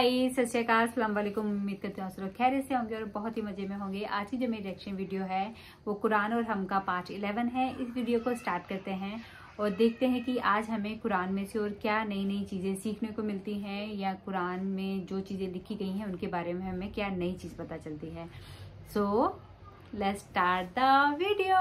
Guys सत श्रीकाल वालेकुम उम्मीद करते हैं आप खैर से होंगे और बहुत ही मजे में होंगे आज की जो मेरी रिएक्शन वीडियो है वो कुरान और हम का पार्ट इलेवन है इस वीडियो को स्टार्ट करते हैं और देखते हैं कि आज हमें कुरान में से और क्या नई नई चीज़ें सीखने को मिलती हैं या कुरान में जो चीज़ें लिखी गई हैं उनके बारे में हमें क्या नई चीज़ पता चलती है so let's start the video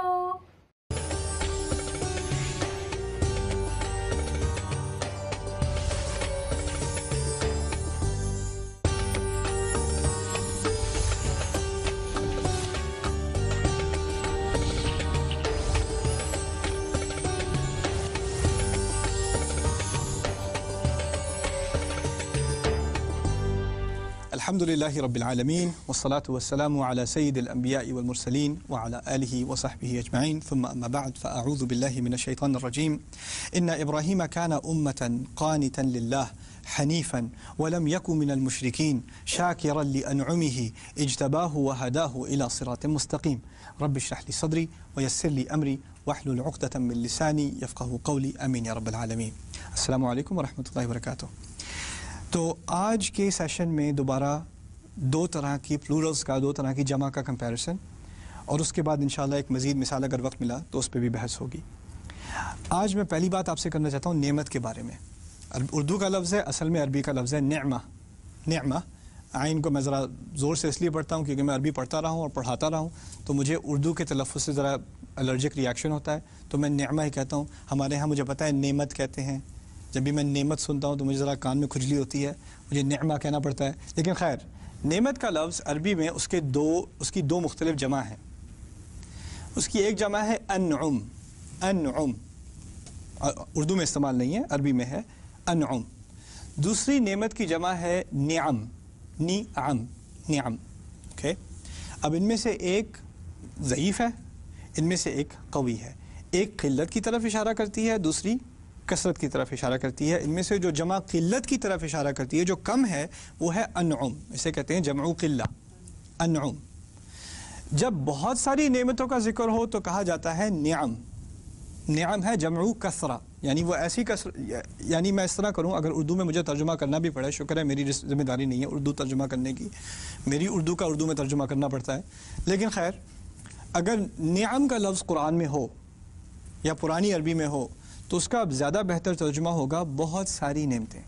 الحمد لله رب العالمين والصلاة والسلام على سيد الأنبياء والمرسلين وعلى آله وصحبه أجمعين ثم أما بعد فأعوذ بالله من الشيطان الرجيم إن إبراهيم كان أمة قانتا لله حنيفا ولم يكن من المشركين شاكرا لأنعمه اجتباه وهداه إلى صراط مستقيم رب اشرح لي صدري ويسر لي أمري واحلل عقدة من لساني يفقه قولي أمين يا رب العالمين السلام عليكم ورحمة الله وبركاته तो आज के सेशन में दोबारा दो तरह की प्लूरल्स का दो तरह की जमा का कंपैरिजन और उसके बाद इन एक मज़ीद मिसाल अगर वक्त मिला तो उस पर भी बहस होगी आज मैं पहली बात आपसे करना चाहता हूँ नेमत के बारे में उर्दू का लफ्ज़ है असल में अरबी का लफ्ज़ है नमा नरमा आइन को मैं ज़रा ज़ोर से इसलिए पढ़ता हूँ क्योंकि मैं अरबी पढ़ता रहा हूँ और पढ़ाता रहा हूँ तो मुझे उर्दू के तलफ़ से ज़रा एलर्जिक रिएक्शन होता है तो मैं नरमा ही कहता हूँ हमारे यहाँ मुझे पता है नेमत कहते हैं जब भी मैं नेमत सुनता हूँ तो मुझे ज़रा कान में खुजली होती है मुझे नेमा कहना पड़ता है लेकिन खैर नेमत का लफ्ज़ अरबी में उसके दो उसकी दो मुख्तलिफ जमा है उसकी एक जमा है अन उम उर्दू में इस्तेमाल नहीं है अरबी में है अन उम दूसरी नेमत की जमा है न्याम नी आम न्याम ओके अब इनमें से एक ज़यीफ़ है इनमें से एक कवी है एक किल्लत की तरफ इशारा करती है दूसरी कसरत की तरफ इशारा करती है इनमें से जो जमा किल्लत की तरफ इशारा करती है जो कम है वो है अनुम इसे कहते हैं जमा किल्ला अनुम जब बहुत सारी नेमतों का जिक्र हो तो कहा जाता है न्याम न्याम है जमा कसरा यानी वो ऐसी कसर यानी मैं इस तरह करूँ अगर उर्दू में मुझे तर्जुमा करना भी पड़े शुक्र है मेरी जिम्मेदारी नहीं है उर्दू तर्जुमा करने की मेरी उर्दू का उर्दू में तर्जुमा करना पड़ता है लेकिन खैर अगर न्याम का लफ्ज़ कुरान में हो या पुरानी अरबी में हो तो उसका अब ज़्यादा बेहतर तर्जुमा होगा बहुत सारी नमतें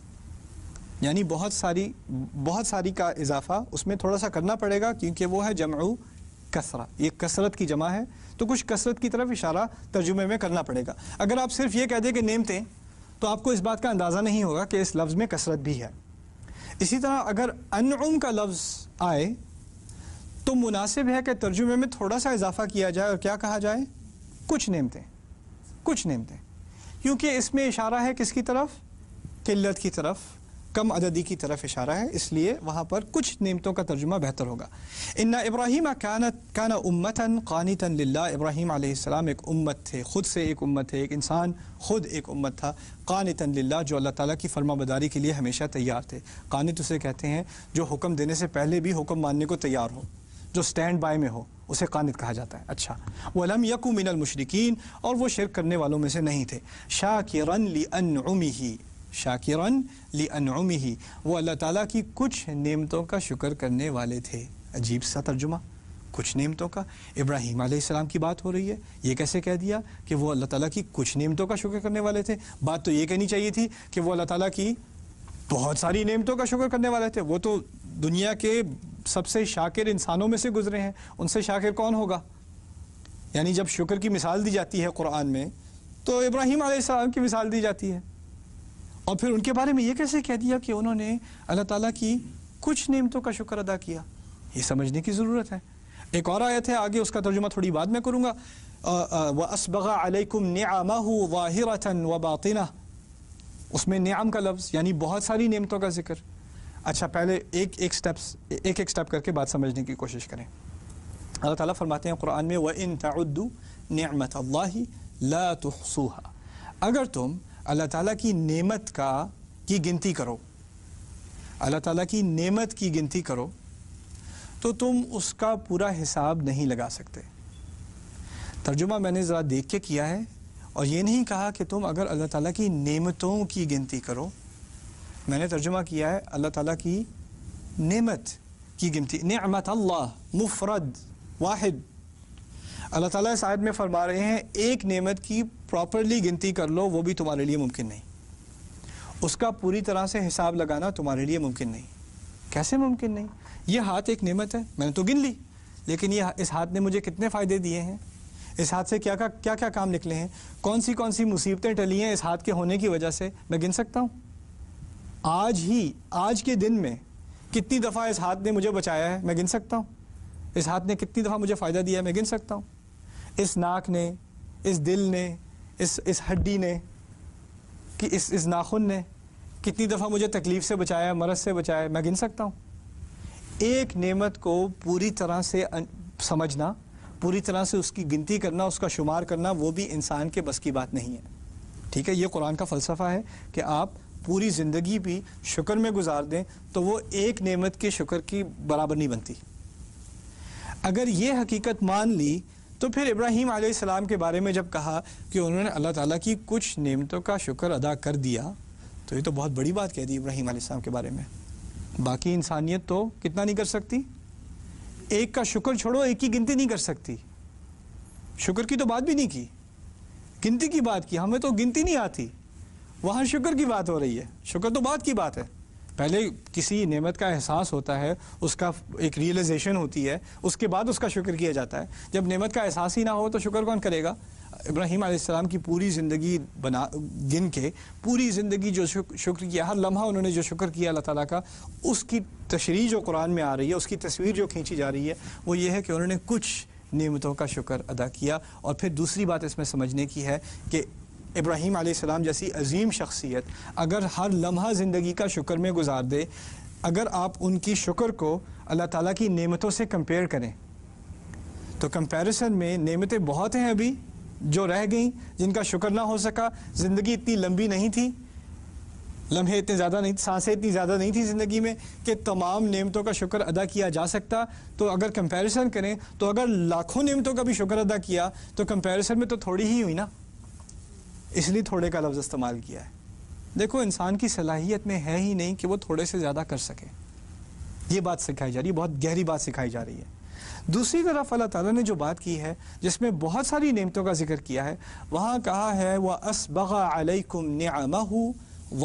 यानी बहुत सारी बहुत सारी का इजाफा उसमें थोड़ा सा करना पड़ेगा क्योंकि वो है जमाऊ कसरा ये कसरत की जमा है तो कुछ कसरत की तरफ इशारा तर्जुमे में करना पड़ेगा अगर आप सिर्फ ये कह दें कि नेमतें तो आपको इस बात का अंदाज़ा नहीं होगा कि इस लफ्ज़ में कसरत भी है इसी तरह अगर अनुम का लफ्ज़ आए तो मुनासिब है कि तर्जुमे में थोड़ा सा इजाफा किया जाए और क्या कहा जाए कुछ नेमतें कुछ नेमतें क्योंकि इसमें इशारा है किसकी तरफ किल्लत की तरफ कम अददी की तरफ इशारा है इसलिए वहाँ पर कुछ नियमतों का तर्जुमा बेहतर होगा इन्ना इब्राहिम काना काना उम्मतन कानितन लिल्ला इब्राहिम आसमाम एक उम्मत थे ख़ुद से एक उम्मत थे एक इंसान ख़ुद एक उम्मत था कानितन लिल्ला जो अल्लाह ताला की फर्माबदारी के लिए हमेशा तैयार थे कानित उसे कहते हैं जो हुक्म देने से पहले भी हुक्म मानने को तैयार हो जो स्टैंड बाय में हो उसे कानद कहा जाता है अच्छा वलम यकु मिनल मुशरकिन और वो शिरक करने वालों में से नहीं थे शाकिरन ली अनुमी ही शाकिरन ली अनुमी ही वो अल्लाह ताला की कुछ नेमतों का शुक्र करने वाले थे अजीब सा तर्जुमा कुछ नेमतों का इब्राहिम आसमाम की बात हो रही है ये कैसे कह दिया कि वो अल्लाह ताला की कुछ नेमतों का शुक्र करने वाले थे बात तो ये कहनी चाहिए थी कि वो अल्लाह ताला की बहुत सारी नेमतों का शुक्र करने वाले थे वो तो दुनिया के सबसे शाकिर इंसानों में से गुजरे हैं उनसे शाकिर कौन होगा यानी जब शुक्र की मिसाल दी जाती है कुरान में तो इब्राहिम आलाम की मिसाल दी जाती है और फिर उनके बारे में ये कैसे कह दिया कि उन्होंने अल्लाह ताला की कुछ नियमतों का शुक्र अदा किया ये समझने की ज़रूरत है एक और आयत है आगे उसका तर्जुमा थोड़ी बाद में करूँगा व असबगा न्यामा वाहिरतन व उसमें न्याम का लफ्ज़ यानी बहुत सारी नियमतों का जिक्र अच्छा पहले एक एक स्टेप्स एक एक स्टेप करके बात समझने की कोशिश करें अल्लाह ताला फरमाते हैं कुरान में व इन तद्दू नमत ला तहसूहा अगर तुम अल्लाह ताला की नेमत का की गिनती करो अल्लाह ताला की नेमत की गिनती करो तो तुम उसका पूरा हिसाब नहीं लगा सकते तर्जुमा मैंने ज़रा देख के किया है और ये नहीं कहा कि तुम अगर अल्लाह ताला की नेमतों की गिनती करो मैंने तर्जुमा किया है अल्लाह ताला की नेमत की गिनती नमत अल्लाह मुफरद वाहिद अल्लाह ताला इस आयत में फरमा रहे हैं एक नेमत की प्रॉपरली गिनती कर लो वो भी तुम्हारे लिए मुमकिन नहीं उसका पूरी तरह से हिसाब लगाना तुम्हारे लिए मुमकिन नहीं कैसे मुमकिन नहीं ये हाथ एक नेमत है मैंने तो गिन ली लेकिन ये इस हाथ ने मुझे कितने फ़ायदे दिए हैं इस हाथ से क्या क्या क्या क्या काम निकले हैं कौन सी कौन सी मुसीबतें टली हैं इस हाथ के होने की वजह से मैं गिन सकता हूँ आज ही आज के दिन में कितनी दफ़ा इस हाथ ने मुझे बचाया है मैं गिन सकता हूँ इस हाथ ने कितनी दफ़ा मुझे फ़ायदा दिया है मैं गिन सकता हूँ इस नाक ने इस दिल ने इस इस हड्डी ने कि इस इस नाखून ने कितनी दफ़ा मुझे तकलीफ़ से बचाया मरद से बचाया मैं गिन सकता हूँ एक नेमत को पूरी तरह से समझना पूरी तरह से उसकी गिनती करना उसका शुमार करना वो भी इंसान के बस की बात नहीं है ठीक है ये कुरान का फ़लसफ़ा है कि आप पूरी ज़िंदगी भी शुक्र में गुजार दें तो वो एक नेमत के शुक्र की बराबर नहीं बनती अगर ये हकीकत मान ली तो फिर इब्राहिम आलाम के बारे में जब कहा कि उन्होंने अल्लाह ताला की कुछ नेमतों का शुक्र अदा कर दिया तो ये तो बहुत बड़ी बात कह दी इब्राहिम आलाम के बारे में बाकी इंसानियत तो कितना नहीं कर सकती एक का शुक्र छोड़ो एक की गिनती नहीं कर सकती शुक्र की तो बात भी नहीं की गिनती की बात की हमें तो गिनती नहीं आती वहाँ शुक्र की बात हो रही है शुक्र तो बाद की बात है पहले किसी नेमत का एहसास होता है उसका एक रियलाइजेशन होती है उसके बाद उसका शुक्र किया जाता है जब नेमत का एहसास ही ना हो तो शुक्र कौन करेगा इब्राहिम आसमाम की पूरी ज़िंदगी बना गिन के पूरी ज़िंदगी जो शुक्र किया हर लम्हा उन्होंने जो शुक्र किया अल्लाह ताला का उसकी तशरी जो कुरान में आ रही है उसकी तस्वीर जो खींची जा रही है वो ये है कि उन्होंने कुछ नियमतों का शुक्र अदा किया और फिर दूसरी बात इसमें समझने की है कि इब्राहिम आसमाम जैसी अजीम शख्सियत अगर हर लम्हा ज़िंदगी का शुक्र में गुजार दे अगर आप उनकी शुक्र को अल्लाह ताला की नेमतों से कंपेयर करें तो कंपैरिजन में नेमतें बहुत हैं अभी जो रह गई जिनका शुक्र ना हो सका ज़िंदगी इतनी लंबी नहीं थी लम्हे इतने ज़्यादा नहीं सांसें इतनी ज़्यादा नहीं थी ज़िंदगी में कि तमाम नेमतों का शुक्र अदा किया जा सकता तो अगर कंपैरिजन करें तो अगर लाखों नेमतों का भी शुक्र अदा किया तो कंपैरिजन में तो थोड़ी ही हुई ना इसलिए थोड़े का लफ्ज़ इस्तेमाल किया है देखो इंसान की सलाहियत में है ही नहीं कि वो थोड़े से ज़्यादा कर सके ये बात सिखाई जा रही है बहुत गहरी बात सिखाई जा रही है दूसरी तरफ अल्लाह ताला ने जो बात की है जिसमें बहुत सारी नेमतों का जिक्र किया है वहाँ कहा है वह असबगा अलैकुम न्यामहू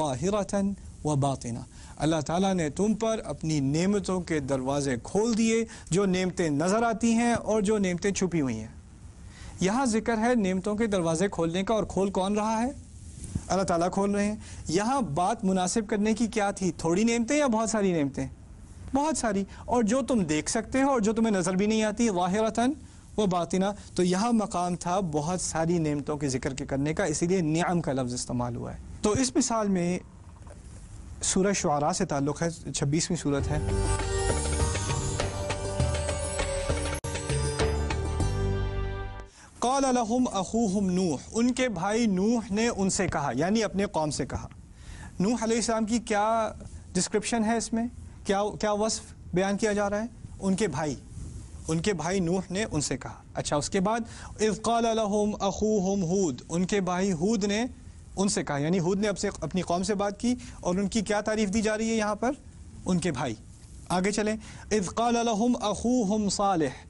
वाहिरतन व बातना अल्लाह ताला ने तुम पर अपनी नेमतों के दरवाज़े खोल दिए जो नेमतें नज़र आती हैं और जो नेमतें छुपी हुई हैं यहाँ जिक्र है नियमतों के दरवाजे खोलने का और खोल कौन रहा है अल्लाह ताला खोल रहे हैं यहाँ बात मुनासिब करने की क्या थी थोड़ी नियमतें या बहुत सारी नियमतें बहुत सारी और जो तुम देख सकते हो और जो तुम्हें नज़र भी नहीं आती वाहिरतन व बातिना तो यहाँ मकाम था बहुत सारी नियमतों के जिक्र के करने का इसीलिए नियाम का लफ्ज़ इस्तेमाल हुआ है तो इस मिसाल में सूरज शुरा से ताल्लुक़ है छब्बीसवीं सूरत है क़ालहम अखूहम नूह उनके भाई नूह ने उनसे कहा यानी अपने कौम से कहा नूह आसमाम की क्या डिस्क्रिप्शन है इसमें क्या क्या वसफ़ बयान किया जा रहा है उनके भाई उनके भाई नूह ने उनसे कहा अच्छा उसके बाद इफ़ालहम अखूहम हूद उनके भाई हूद ने उनसे कहा यानी हूद ने अपने अपनी कौम से बात की और उनकी क्या तारीफ़ दी जा रही है यहाँ पर उनके भाई आगे चलें इफ़ालहम अखूहम सालह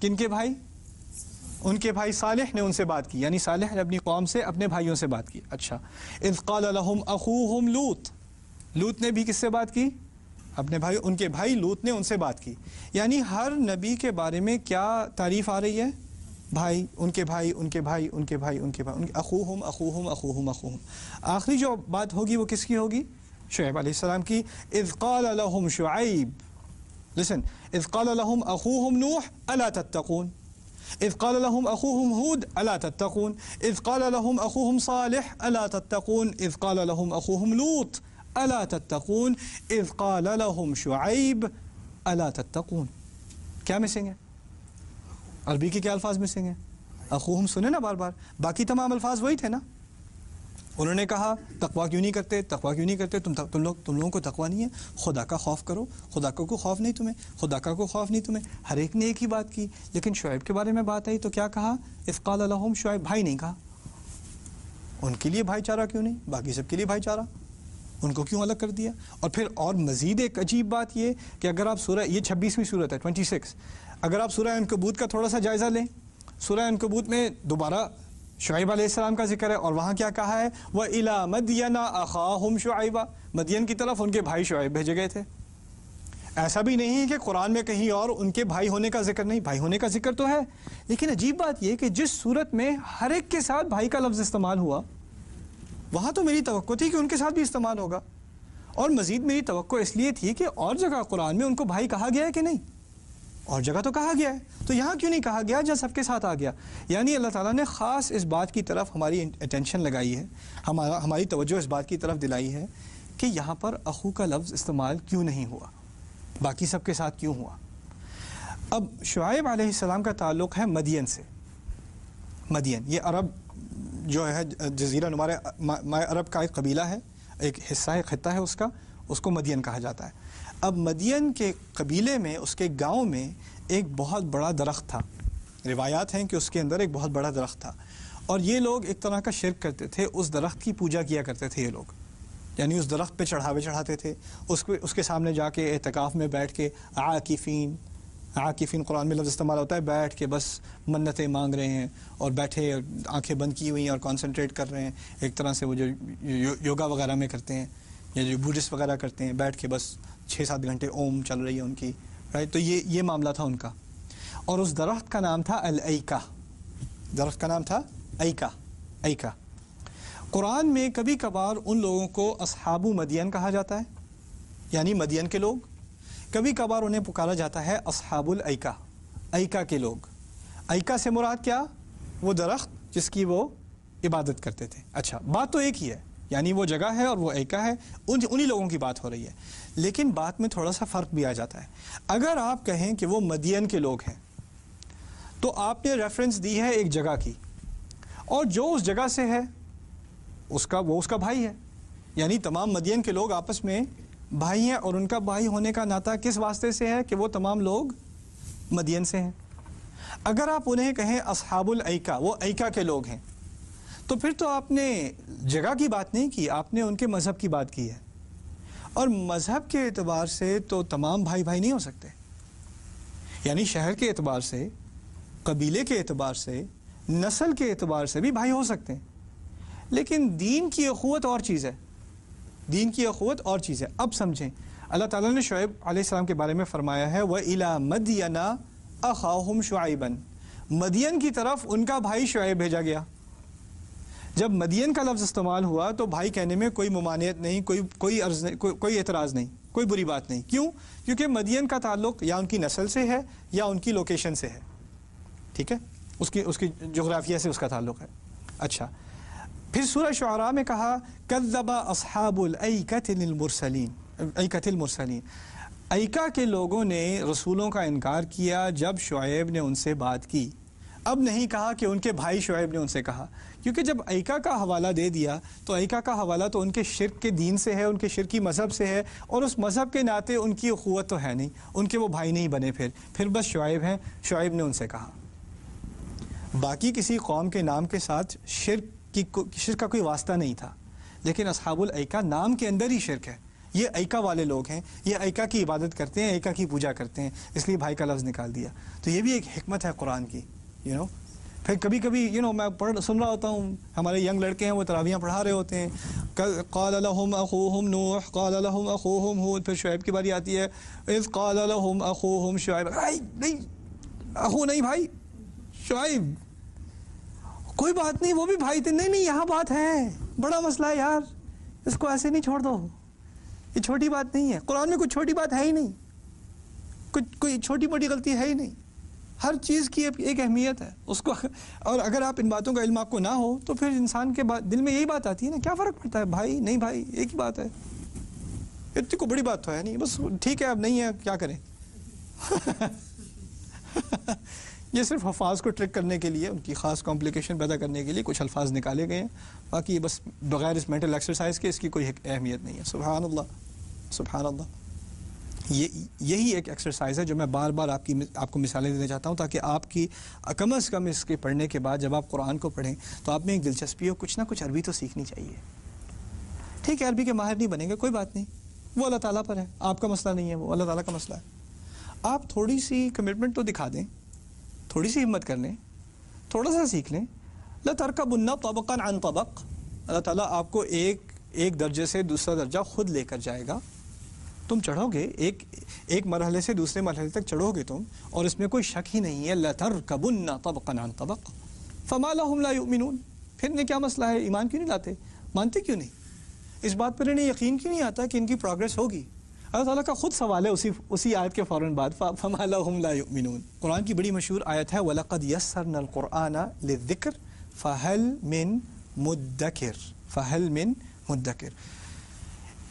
किन के भाई उनके भाई सालिह ने उनसे बात की यानी सालह ने अपनी कौम से अपने भाइयों से बात की अच्छा अखू हम लूत लूत ने भी किससे बात की अपने भाई उनके भाई लूत ने उनसे बात की यानी हर नबी के बारे में क्या तारीफ़ आ रही है भाई उनके भाई उनके भाई उनके भाई उनके भाई उनके अखूहम अखूहम अखूहम अखूम आखिरी जो बात होगी वो किसकी होगी शुएब आसमाम की इफ़ालम शुआब लिसन अखू हम नूह अला तत्तकून إذ قال لهم أخوهم هود ألا تتقون إذ قال لهم أخوهم صالح ألا تتقون إذ قال لهم أخوهم لوط ألا تتقون إذ قال لهم شعيب ألا تتقون كم سنة है अरबी के क्या अल्फाज मिसिंग بار अखूहम सुने ना बार बार बाकी उन्होंने कहा तकवा क्यों नहीं करते तकवा क्यों नहीं करते तुम तुम लोग तुम लोगों को तकवा नहीं है खुदा का खौफ करो खुदा का को खौफ नहीं तुम्हें खुदा का को खौफ नहीं तुम्हें हर एक ने एक ही बात की लेकिन शुएब के बारे में बात आई तो क्या कहा इफ़ाल अलहम शुएब भाई नहीं कहा उनके लिए भाईचारा क्यों नहीं बाकी सब के लिए भाईचारा उनको क्यों अलग कर दिया और फिर और मज़ीद एक अजीब बात ये कि अगर आप सूरह ये छब्बीसवीं सूरत है ट्वेंटी सिक्स अगर आप सूरह कबूत का थोड़ा सा जायज़ा लें सूरह कबूत में दोबारा शुब आसमाम का जिक्र है और वहाँ क्या कहा है वह इला मदियना अखा हम शुआबा मदियन की तरफ उनके भाई शुब भेजे गए थे ऐसा भी नहीं है कि कुरान में कहीं और उनके भाई होने का जिक्र नहीं भाई होने का जिक्र तो है लेकिन अजीब बात यह कि जिस सूरत में हर एक के साथ भाई का लफ्ज़ इस्तेमाल हुआ वहाँ तो मेरी तो थी कि उनके साथ भी इस्तेमाल होगा और मज़ीद मेरी तो इसलिए थी कि और जगह कुरान में उनको भाई कहा गया है कि नहीं और जगह तो कहा गया है तो यहाँ क्यों नहीं कहा गया जब सबके साथ आ गया यानी अल्लाह ताला ने ख़ास इस बात की तरफ हमारी अटेंशन लगाई है हमारा हमारी तवज्जो इस बात की तरफ दिलाई है कि यहाँ पर अखू का लफ्ज़ इस्तेमाल क्यों नहीं हुआ बाकी सबके साथ क्यों हुआ अब शुब आसमाम का ताल्लुक़ है मदियन से मदियन ये अरब जो है जजीरा नुमा अरब का एक कबीला है एक हिस्सा है ख़त्ता है उसका उसको मदियन कहा जाता है अब मदियन के कबीले में उसके गांव में एक बहुत बड़ा दरख्त था रिवायात हैं कि उसके अंदर एक बहुत बड़ा दरख्त था और ये लोग एक तरह का शिरक करते थे उस दरख्त की पूजा किया करते थे ये लोग यानी उस दरख्त पे चढ़ावे चढ़ाते थे उसके उसके सामने जाके एहतिकाफ़ में बैठ के आकिफ़ीन आकिफ़ीन कुरान में लफ्ज़ इस्तेमाल होता है बैठ के बस मन्नतें मांग रहे हैं और बैठे आंखें बंद की हुई हैं और कॉन्सनट्रेट कर रहे हैं एक तरह से वो जो यो, योगा वगैरह में करते हैं या जो बुद्धिस्ट वगैरह करते हैं बैठ के बस छः सात घंटे ओम चल रही है उनकी राइट तो ये ये मामला था उनका और उस दरख्त का नाम था अल ऐका दरख्त का नाम था अका अका कुरान में कभी कभार उन लोगों को असहाबु मदियन कहा जाता है यानी मदियन के लोग कभी कभार उन्हें पुकारा जाता है असहाबुल अका अका के लोग अका से मुराद क्या वो दरख्त जिसकी वो इबादत करते थे अच्छा बात तो एक ही है यानी वो जगह है और वो एका है उन उन्हीं लोगों की बात हो रही है लेकिन बात में थोड़ा सा फ़र्क भी आ जाता है अगर आप कहें कि वो मदियन के लोग हैं तो आपने रेफरेंस दी है एक जगह की और जो उस जगह से है उसका वो उसका भाई है यानी तमाम मदियन के लोग आपस में भाई हैं और उनका भाई होने का नाता किस वास्ते से है कि वो तमाम लोग मदियन से हैं अगर आप उन्हें कहें असहाबुल ऐका वो ऐका के लोग हैं तो फिर तो आपने जगह की बात नहीं की आपने उनके मज़हब की बात की है और मज़हब के एतबार से तो तमाम भाई भाई नहीं हो सकते यानी शहर के एतबार से कबीले के एतबार से नस्ल के एतबार से भी भाई हो सकते हैं लेकिन दीन की अखवत और चीज़ है दीन की अखवत और चीज़ है अब समझें अल्लाह ताला ने शुएब आसमाम के बारे में फ़रमाया है वह इला मदियना अखाहम शुआबन मदियन की तरफ उनका भाई शुएब भेजा गया जब मदियन का लफ्ज़ इस्तेमाल हुआ तो भाई कहने में कोई ममानियत नहीं कोई कोई अर्ज नहीं को, कोई एतराज़ नहीं कोई बुरी बात नहीं क्यों क्योंकि मदियन का ताल्लुक या उनकी नस्ल से है या उनकी लोकेशन से है ठीक है उसकी उसकी जोग्राफिया से उसका ताल्लुक है अच्छा फिर सूरह शुरा में कहा कदबा असहाबुलमरसलिन ऐकतमरसलिन ऐका के लोगों ने रसूलों का इनकार किया जब शुएब ने उनसे बात की अब नहीं कहा कि उनके भाई शुएब ने उनसे कहा क्योंकि जब ऐका का हवाला दे दिया तो ऐका का हवाला तो उनके शिरक के दीन से है उनके की मज़हब से है और उस मज़हब के नाते उनकी अखुत तो है नहीं उनके वो भाई नहीं बने फिर फिर बस शुएब हैं शुब ने उनसे कहा बाकी किसी कौम के नाम के साथ शिरक की शिरक का कोई वास्ता नहीं था लेकिन असहाबुल नाम के अंदर ही शिरक है ये ऐका वाले लोग हैं ये ऐका की इबादत करते हैं ऐका की पूजा करते हैं इसलिए भाई का लफ्ज़ निकाल दिया तो ये भी एक हमत है कुरान की यू you नो know? फिर कभी कभी यू नो मैं पढ़ सुन रहा होता हूँ हमारे यंग लड़के हैं वो तरावियाँ पढ़ा रहे होते हैं अखो हम नो नूह अखो हम हो फिर शुएब की बारी आती है इस अखो हम शुएब नहीं अखो नहीं भाई शुएब कोई बात नहीं वो भी भाई थे नहीं नहीं यहाँ बात है बड़ा मसला है यार इसको ऐसे नहीं छोड़ दो ये छोटी बात नहीं है कुरान में कुछ छोटी बात है ही नहीं कुछ कोई छोटी मोटी गलती है ही नहीं हर चीज़ की एक, अहमियत है उसको और अगर आप इन बातों का इल्म आपको ना हो तो फिर इंसान के बाद दिल में यही बात आती है ना क्या फ़र्क पड़ता है भाई नहीं भाई एक ही बात है इतनी को बड़ी बात तो है नहीं बस ठीक है अब नहीं है क्या करें ये सिर्फ अफाज को ट्रिक करने के लिए उनकी ख़ास कॉम्प्लिकेशन पैदा करने के लिए कुछ अल्फाज निकाले गए हैं बाकी ये बस बगैर इस मेंटल एक्सरसाइज के इसकी कोई अहमियत नहीं है सुबहानल्ला सुबहानल्ला ये यही एक एक्सरसाइज है जो मैं बार बार आपकी आपको मिसालें देना चाहता हूँ ताकि आपकी कम अज़ कम इसके पढ़ने के बाद जब आप कुरान को पढ़ें तो आप में एक दिलचस्पी हो कुछ ना कुछ अरबी तो सीखनी चाहिए ठीक है अरबी के माहिर नहीं बनेंगे कोई बात नहीं वो अल्लाह ताला पर है आपका मसला नहीं है वो अल्लाह ताला का मसला है आप थोड़ी सी कमिटमेंट तो दिखा दें थोड़ी सी हिम्मत कर लें थोड़ा सा सीख लें ला तरका बुन्ना तबक़ा अन तबक अल्लाह ताला आपको एक एक दर्जे से दूसरा दर्जा ख़ुद लेकर जाएगा तुम चढ़ोगे एक एक मरहले से दूसरे मरहले तक चढ़ोगे तुम और इसमें कोई शक ही नहीं है लतर कबुन्ना तबकनान तबक फ़माल हमला मिनून फिर इन्हें क्या मसला है ईमान क्यों नहीं लाते मानते क्यों नहीं इस बात पर इन्हें यकीन क्यों नहीं आता कि इनकी प्रोग्रेस होगी अल्लाह ताला का ख़ुद सवाल है उसी उसी आयत के फ़ौर बाद फमाला हमला मिनून कुरान की बड़ी मशहूर आयत है वलक़द यसर नलकुराना लिक्र फ़हल मिन मुद्दकर फ़हल मिन मुद्दकर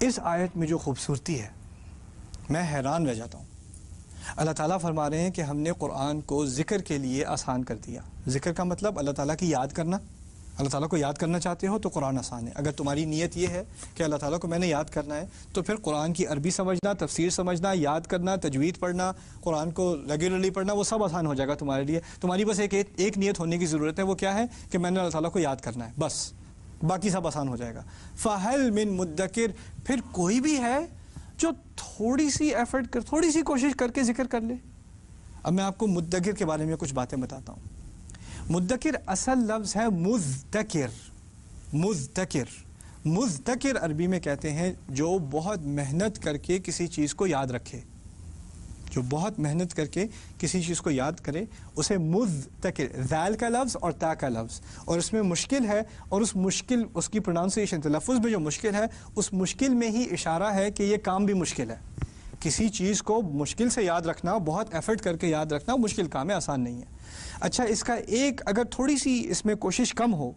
इस आयत में जो खूबसूरती है मैं हैरान रह जाता हूँ अल्लाह ताला फरमा रहे हैं कि हमने कुरान को ज़िक्र के लिए आसान कर दिया ज़िक्र का मतलब अल्लाह ताला की याद करना अल्लाह ताला को याद करना चाहते हो तो कुरान आसान है अगर तुम्हारी नीयत ये है कि अल्लाह ताला को मैंने याद करना है तो फिर कुरान की अरबी समझना तफसीर समझना याद करना तजवीद पढ़ना कुरान को रेगुलरली पढ़ना वो सब आसान हो जाएगा तुम्हारे लिए तुम्हारी बस एक एक नीयत होने की ज़रूरत है वो क्या है कि मैंने अल्लाह ताला को याद करना है बस बाकी सब आसान हो जाएगा फ़ाहल मिन मुद्दिर फिर कोई भी है जो थोड़ी सी एफर्ट कर थोड़ी सी कोशिश करके जिक्र कर ले अब मैं आपको मुद्दगिर के बारे में कुछ बातें बताता हूँ मुद्दकिर असल लफ्ज़ है मुजदकिर मुजदकिर मुजदकिर अरबी में कहते हैं जो बहुत मेहनत करके किसी चीज़ को याद रखे जो बहुत मेहनत करके किसी चीज़ को याद करे उसे मुज तक ज़ैल का लफ्ज़ और ता का लफ्ज़ और इसमें मुश्किल है और उस मुश्किल उसकी प्रोनाउंसिएशन तलफ़ तो में जो मुश्किल है उस मुश्किल में ही इशारा है कि ये काम भी मुश्किल है किसी चीज़ को मुश्किल से याद रखना बहुत एफ़र्ट करके याद रखना मुश्किल काम है आसान नहीं है अच्छा इसका एक अगर थोड़ी सी इसमें कोशिश कम हो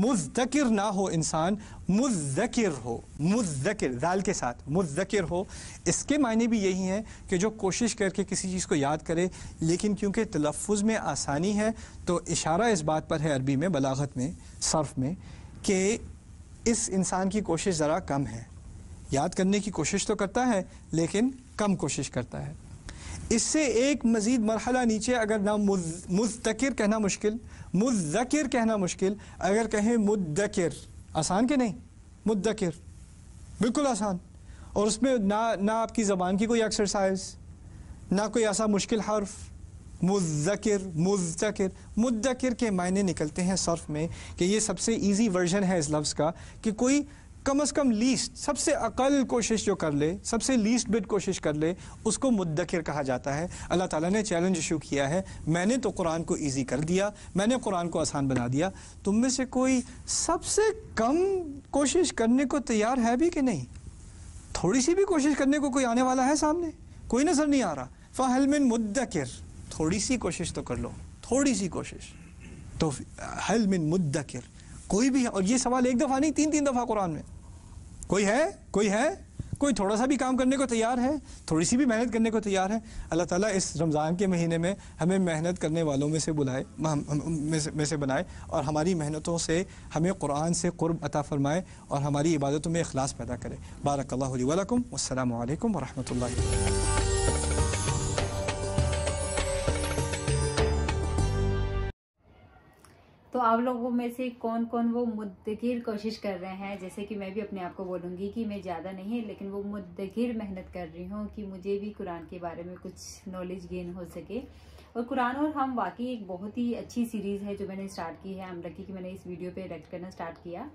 मुजकर ना हो इंसान मुजदकिर हो मुजदकिर दाल के साथ मुजदकिर हो इसके मायने भी यही हैं कि जो कोशिश करके किसी चीज़ को याद करे लेकिन क्योंकि तलफ़ में आसानी है तो इशारा इस बात पर है अरबी में बलागत में सर्फ में कि इस इंसान की कोशिश ज़रा कम है याद करने की कोशिश तो करता है लेकिन कम कोशिश करता है इससे एक मज़ीद मरहला नीचे अगर ना मुज कहना मुश्किल मुद्दकिर कहना मुश्किल अगर कहें मुद्दकिर आसान के नहीं मुद्दकिर बिल्कुल आसान और उसमें ना ना आपकी ज़बान की कोई एक्सरसाइज ना कोई ऐसा मुश्किल हर्फ मुजकिर मुजकिर मुद्दकिर के मायने निकलते हैं सर्फ में कि ये सबसे इजी वर्जन है इस लफ्ज़ का कि कोई कम अज़ कम लीस्ट सबसे अकल कोशिश जो कर ले सबसे लीस्ट बिट कोशिश कर ले उसको मुद्दिर कहा जाता है अल्लाह ताला ने चैलेंज इशू किया है मैंने तो कुरान को ईजी कर दिया मैंने कुरान को आसान बना दिया तुम में से कोई सबसे कम कोशिश करने को तैयार है भी कि नहीं थोड़ी सी भी कोशिश करने को कोई आने वाला है सामने कोई नज़र नहीं आ रहा फ़ाहलमिन मुद्दिर थोड़ी सी कोशिश तो कर लो थोड़ी सी कोशिश तो हलमिन मुद्दिर कोई भी और ये सवाल एक दफ़ा नहीं तीन तीन दफ़ा कुरान में कोई है कोई है कोई थोड़ा सा भी काम करने को तैयार है थोड़ी सी भी मेहनत करने को तैयार है अल्लाह ताला इस रमज़ान के महीने में हमें मेहनत करने वालों में से बुलाए में, से, में से बनाए और हमारी मेहनतों से हमें कुरान से कुर्ब अता फ़रमाए और हमारी इबादतों में अखलास पैदा करे बारक ली वालकम अल्लाम वरहमल तो आप लोगों में से कौन कौन वो मुद्दगिर कोशिश कर रहे हैं जैसे कि मैं भी अपने आप को बोलूँगी कि मैं ज़्यादा नहीं लेकिन वो मुद्दगिर मेहनत कर रही हूँ कि मुझे भी कुरान के बारे में कुछ नॉलेज गेन हो सके और कुरान और हम वाकई एक बहुत ही अच्छी सीरीज़ है जो मैंने स्टार्ट की है हम लगे कि मैंने इस वीडियो पर रेक्ट करना स्टार्ट किया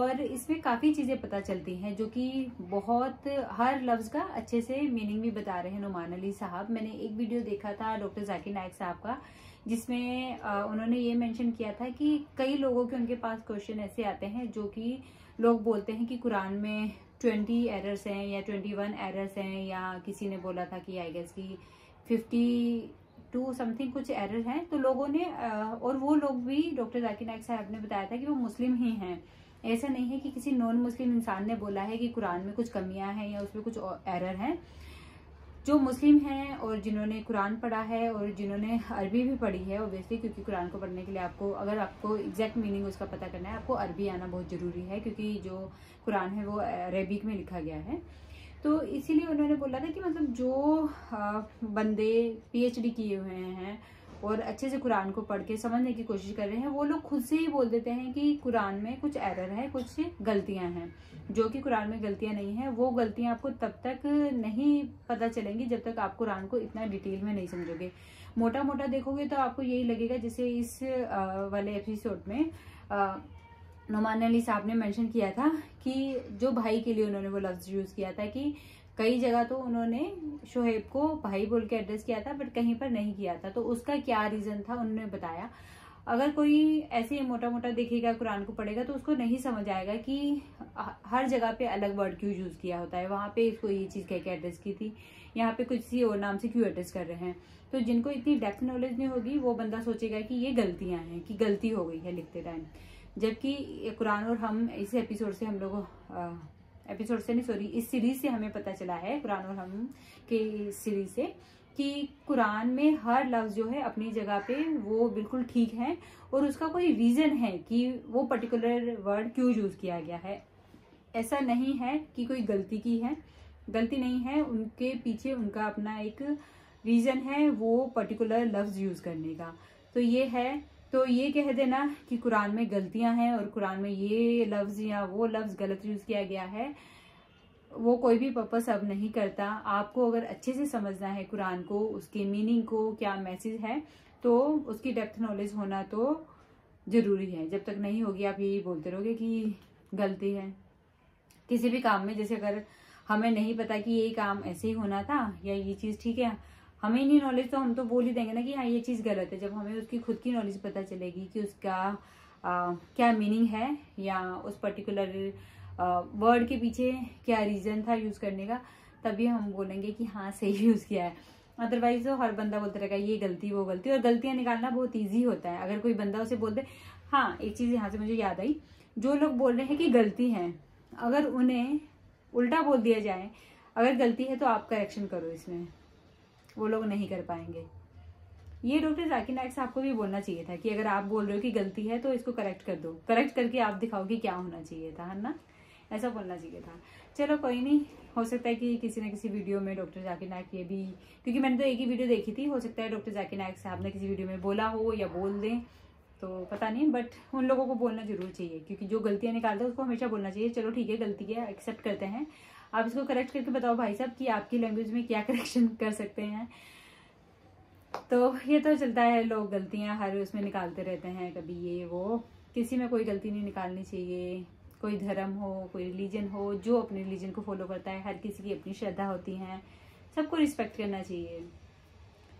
और इसमें काफ़ी चीज़ें पता चलती हैं जो कि बहुत हर लफ्ज़ का अच्छे से मीनिंग भी बता रहे हैं नुमान अली साहब मैंने एक वीडियो देखा था डॉक्टर जाकिर नायक साहब का जिसमें उन्होंने ये मेंशन किया था कि कई लोगों के उनके पास क्वेश्चन ऐसे आते हैं जो कि लोग बोलते हैं कि कुरान में ट्वेंटी एरर्स हैं या ट्वेंटी वन एरर्स हैं या किसी ने बोला था कि आई गेस की फिफ्टी टू समथिंग कुछ एरर हैं तो लोगों ने और वो लोग भी डॉक्टर जाकिर नायक साहब ने बताया था कि वो मुस्लिम ही हैं ऐसा नहीं है कि किसी नॉन मुस्लिम इंसान ने बोला है कि कुरान में कुछ कमियां हैं या उसमें कुछ एरर हैं जो मुस्लिम हैं और जिन्होंने कुरान पढ़ा है और जिन्होंने अरबी भी पढ़ी है ओबियसली क्योंकि कुरान को पढ़ने के लिए आपको अगर आपको एग्जैक्ट मीनिंग उसका पता करना है आपको अरबी आना बहुत ज़रूरी है क्योंकि जो कुरान है वो अरेबिक में लिखा गया है तो इसीलिए उन्होंने बोला था कि मतलब जो बंदे पीएचडी किए हुए हैं और अच्छे से कुरान को पढ़ के समझने की कोशिश कर रहे हैं वो लोग खुद से ही बोल देते हैं कि कुरान में कुछ एरर है कुछ गलतियां हैं जो कि कुरान में गलतियां नहीं है वो गलतियां आपको तब तक नहीं पता चलेंगी जब तक आप कुरान को इतना डिटेल में नहीं समझोगे मोटा मोटा देखोगे तो आपको यही लगेगा जैसे इस वाले एपिसोड में नुमान अली साहब ने मैंशन किया था कि जो भाई के लिए उन्होंने वो लफ्ज़ यूज़ किया था कि कई जगह तो उन्होंने शोहेब को भाई बोल के एड्रेस किया था बट कहीं पर नहीं किया था तो उसका क्या रीज़न था उन्होंने बताया अगर कोई ऐसे मोटा मोटा देखेगा कुरान को पढ़ेगा तो उसको नहीं समझ आएगा कि हर जगह पे अलग वर्ड क्यों यूज़ किया होता है वहाँ पे इसको ये चीज़ कह के एड्रेस की थी यहाँ पे कुछ और नाम से क्यों एड्रेस कर रहे हैं तो जिनको इतनी डेप्थ नॉलेज नहीं होगी वो बंदा सोचेगा कि ये गलतियाँ हैं कि गलती हो गई है लिखते टाइम जबकि कुरान और हम इस एपिसोड से हम लोग एपिसोड से नहीं सॉरी इस सीरीज से हमें पता चला है कुरान और हम के सीरीज से कि कुरान में हर लफ्ज़ जो है अपनी जगह पे वो बिल्कुल ठीक है और उसका कोई रीज़न है कि वो पर्टिकुलर वर्ड क्यों यूज़ किया गया है ऐसा नहीं है कि कोई गलती की है गलती नहीं है उनके पीछे उनका अपना एक रीज़न है वो पर्टिकुलर लफ्ज़ यूज़ करने का तो ये है तो ये कह देना कि कुरान में गलतियां हैं और कुरान में ये लफ्ज़ या वो लफ्ज़ गलत यूज़ किया गया है वो कोई भी पर्पस अब नहीं करता आपको अगर अच्छे से समझना है कुरान को उसके मीनिंग को क्या मैसेज है तो उसकी डेप्थ नॉलेज होना तो ज़रूरी है जब तक नहीं होगी आप यही बोलते रहोगे कि गलती है किसी भी काम में जैसे अगर हमें नहीं पता कि ये काम ऐसे ही होना था या ये चीज़ ठीक है हमें नहीं नॉलेज तो हम तो बोल ही देंगे ना कि हाँ ये चीज़ गलत है जब हमें उसकी खुद की नॉलेज पता चलेगी कि उसका आ, क्या मीनिंग है या उस पर्टिकुलर वर्ड के पीछे क्या रीज़न था यूज़ करने का तभी हम बोलेंगे कि हाँ सही यूज़ किया है अदरवाइज तो हर बंदा बोलता रहेगा ये गलती वो गलती और गलतियाँ निकालना बहुत ईजी होता है अगर कोई बंदा उसे बोल दे हाँ एक चीज़ यहाँ से मुझे याद आई जो लोग बोल रहे हैं कि गलती है अगर उन्हें उल्टा बोल दिया जाए अगर गलती है तो आप करेक्शन करो इसमें वो लोग नहीं कर पाएंगे ये डॉक्टर जाकिर नायक साहब को भी बोलना चाहिए था कि अगर आप बोल रहे हो कि गलती है तो इसको करेक्ट कर दो करेक्ट करके आप दिखाओ कि क्या होना चाहिए था है ना ऐसा बोलना चाहिए था चलो कोई नहीं हो सकता है कि किसी न किसी वीडियो में डॉक्टर जाकिर नायक ये भी क्योंकि मैंने तो एक ही वीडियो देखी थी हो सकता है डॉक्टर जाकिर नायक साहब ने किसी वीडियो में बोला हो या बोल दें तो पता नहीं बट उन लोगों को बोलना जरूर चाहिए क्योंकि जो गलतियाँ निकालते हैं उसको हमेशा बोलना चाहिए चलो ठीक है गलती है एक्सेप्ट करते हैं आप इसको करेक्ट करके बताओ भाई साहब कि आपकी लैंग्वेज में क्या करेक्शन कर सकते हैं तो ये तो चलता है लोग गलतियाँ हर उसमें निकालते रहते हैं कभी ये वो किसी में कोई गलती नहीं निकालनी चाहिए कोई धर्म हो कोई रिलीजन हो जो अपने रिलीजन को फॉलो करता है हर किसी की अपनी श्रद्धा होती है सबको रिस्पेक्ट करना चाहिए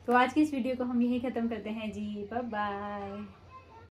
तो आज की इस वीडियो को हम यही ख़त्म करते हैं जी बाय